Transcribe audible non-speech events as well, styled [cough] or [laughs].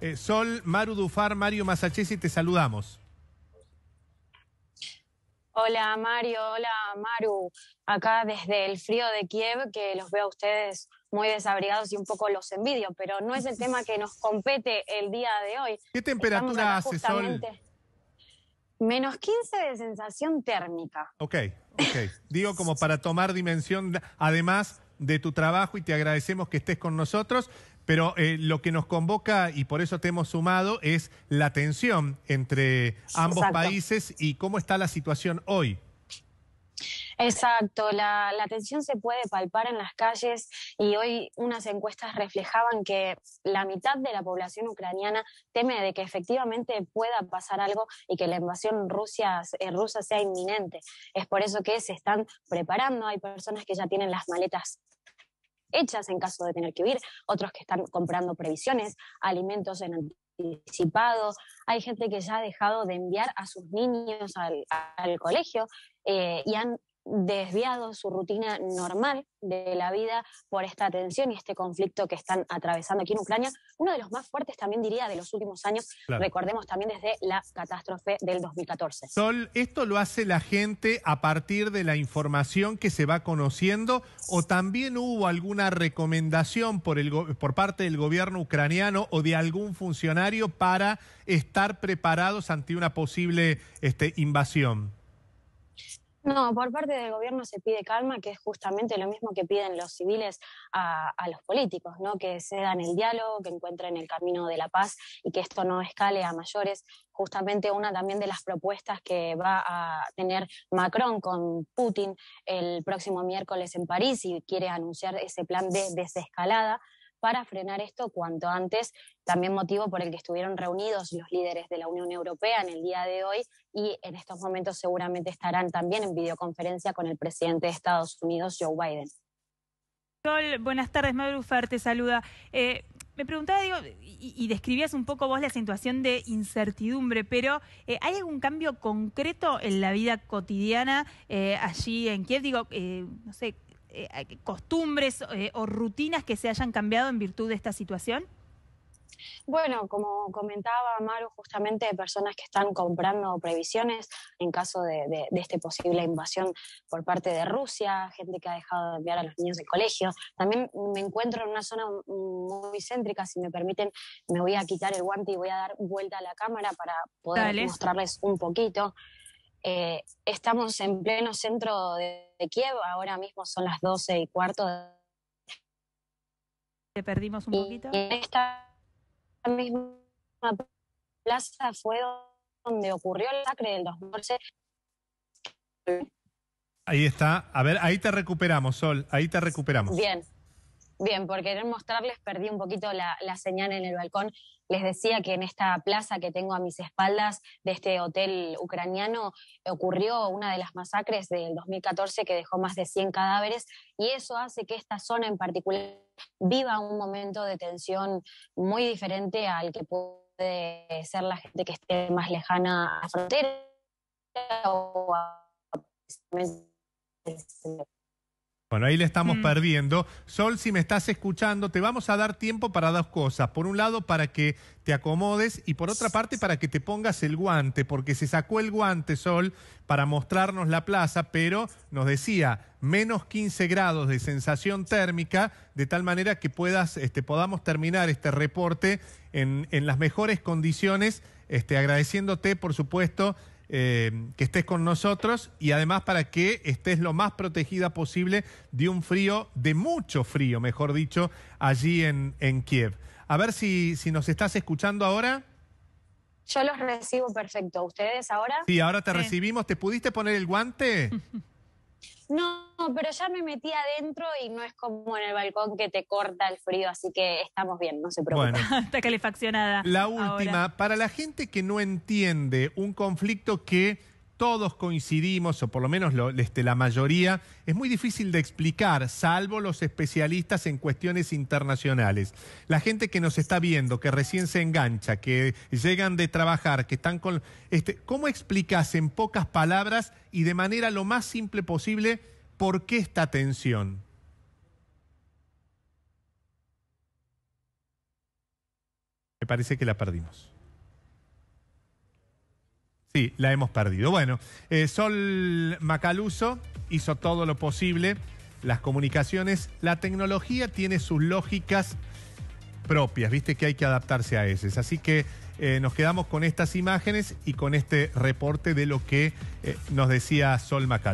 Eh, Sol, Maru Dufar, Mario Masachesi, te saludamos. Hola Mario, hola Maru, acá desde el frío de Kiev, que los veo a ustedes muy desabrigados y un poco los envidio, pero no es el tema que nos compete el día de hoy. ¿Qué temperatura hace Sol? Menos 15 de sensación térmica. Ok, ok. Digo como para tomar dimensión, además de tu trabajo y te agradecemos que estés con nosotros. Pero eh, lo que nos convoca, y por eso te hemos sumado, es la tensión entre ambos países y cómo está la situación hoy. Exacto, la, tensión se puede palpar en las calles y hoy unas encuestas reflejaban que la mitad de la población ucraniana teme de que efectivamente pueda pasar algo y que la invasión eh, rusa sea inminente. Es por eso que se están preparando, hay personas que ya tienen las maletas hechas en caso de tener que huir, otros que están comprando previsiones, alimentos en anticipado, hay gente que ya ha dejado de enviar a sus niños al, al colegio eh, y han desviado su rutina normal de la vida por esta tensión y este conflicto que están atravesando aquí en Ucrania, uno de los más fuertes también diría de los últimos años, recordemos también desde la catástrofe del 2014. Sol, ¿esto lo hace la gente a partir de la información que se va conociendo o también hubo alguna recomendación por, parte del gobierno ucraniano o de algún funcionario para estar preparados ante una posible este, invasión? No, por parte del gobierno se pide calma, que es justamente lo mismo que piden los civiles a, los políticos, ¿no? Que cedan el diálogo, que encuentren el camino de la paz y que esto no escale a mayores. Justamente una también de las propuestas que va a tener Macron con Putin el próximo miércoles en París y quiere anunciar ese plan de desescalada para frenar esto cuanto antes, también motivo por el que estuvieron reunidos los líderes de la Unión Europea en el día de hoy y en estos momentos seguramente estarán también en videoconferencia con el presidente de Estados Unidos, Joe Biden. Sol, buenas tardes, Mabel te saluda. Eh, me preguntaba, digo, y, describías un poco vos la situación de incertidumbre, pero eh, ¿hay algún cambio concreto en la vida cotidiana eh, allí en Kiev? Digo, no sé, eh, eh, costumbres eh, o rutinas que se hayan cambiado en virtud de esta situación? Bueno, como comentaba Maru, justamente personas que están comprando previsiones en caso de, esta posible invasión por parte de Rusia, gente que ha dejado de enviar a los niños de colegio. También me encuentro en una zona muy céntrica, si me permiten, me voy a quitar el guante y voy a dar vuelta a la cámara para poder mostrarles un poquito. Eh, estamos en pleno centro de, Kiev, ahora mismo son las 12 y cuarto. ¿Te perdimos un poquito? En esta misma plaza fue donde ocurrió el sacre del 2011. Ahí está. A ver, ahí te recuperamos, Sol. Ahí te recuperamos. Bien. Bien, por querer mostrarles perdí un poquito la, señal en el balcón. Les decía que en esta plaza que tengo a mis espaldas de este hotel ucraniano ocurrió una de las masacres del 2014 que dejó más de 100 cadáveres y eso hace que esta zona en particular viva un momento de tensión muy diferente al que puede ser la gente que esté más lejana a la frontera o a bueno, ahí le estamos mm. perdiendo. Sol, si me estás escuchando, te vamos a dar tiempo para dos cosas. Por un lado, para que te acomodes y por otra parte, para que te pongas el guante, porque se sacó el guante, Sol, para mostrarnos la plaza, pero nos decía menos 15 grados de sensación térmica, de tal manera que puedas, este, podamos terminar este reporte en, las mejores condiciones, este, agradeciéndote, por supuesto, eh, que estés con nosotros y además para que estés lo más protegida posible de un frío, de mucho frío, mejor dicho, allí en, en Kiev. A ver si, si nos estás escuchando ahora. Yo los recibo perfecto. ¿Ustedes ahora? Sí, ahora te recibimos. ¿Te pudiste poner el guante? [laughs] No, pero ya me metí adentro y no es como en el balcón que te corta el frío, así que estamos bien, no se preocupe. [laughs] está calefaccionada. La última, para la gente que no entiende un conflicto que todos coincidimos, o por lo menos este, la mayoría, es muy difícil de explicar, salvo los especialistas en cuestiones internacionales. La gente que nos está viendo, que recién se engancha, que llegan de trabajar, que están con... Este, ¿Cómo explicas en pocas palabras y de manera lo más simple posible por qué esta tensión? Me parece que la perdimos. Sí, la hemos perdido. Bueno, eh, Sol Macaluso hizo todo lo posible, las comunicaciones, la tecnología tiene sus lógicas propias, viste que hay que adaptarse a esas. Así que eh, nos quedamos con estas imágenes y con este reporte de lo que eh, nos decía Sol Macaluso.